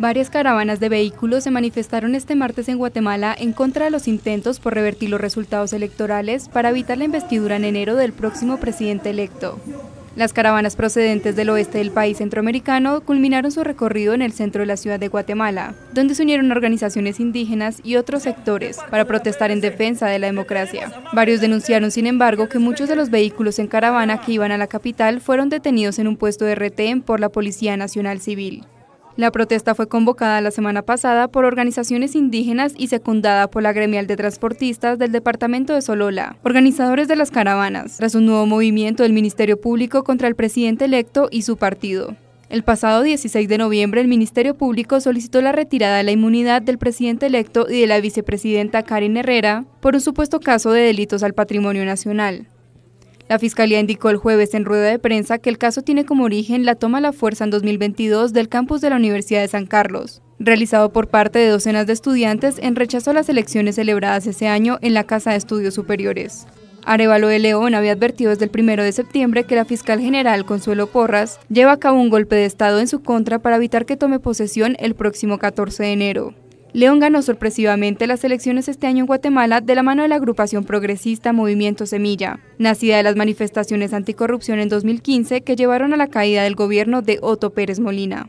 Varias caravanas de vehículos se manifestaron este martes en Guatemala en contra de los intentos por revertir los resultados electorales para evitar la investidura en enero del próximo presidente electo. Las caravanas procedentes del oeste del país centroamericano culminaron su recorrido en el centro de la ciudad de Guatemala, donde se unieron organizaciones indígenas y otros sectores para protestar en defensa de la democracia. Varios denunciaron, sin embargo, que muchos de los vehículos en caravana que iban a la capital fueron detenidos en un puesto de retén por la Policía Nacional Civil. La protesta fue convocada la semana pasada por organizaciones indígenas y secundada por la gremial de transportistas del departamento de Solola, organizadores de las caravanas, tras un nuevo movimiento del Ministerio Público contra el presidente electo y su partido. El pasado 16 de noviembre, el Ministerio Público solicitó la retirada de la inmunidad del presidente electo y de la vicepresidenta Karen Herrera por un supuesto caso de delitos al patrimonio nacional. La Fiscalía indicó el jueves en rueda de prensa que el caso tiene como origen la toma a la fuerza en 2022 del campus de la Universidad de San Carlos, realizado por parte de docenas de estudiantes en rechazo a las elecciones celebradas ese año en la Casa de Estudios Superiores. Arevalo de León había advertido desde el 1 de septiembre que la fiscal general Consuelo Porras lleva a cabo un golpe de Estado en su contra para evitar que tome posesión el próximo 14 de enero. León ganó sorpresivamente las elecciones este año en Guatemala de la mano de la agrupación progresista Movimiento Semilla, nacida de las manifestaciones anticorrupción en 2015 que llevaron a la caída del gobierno de Otto Pérez Molina.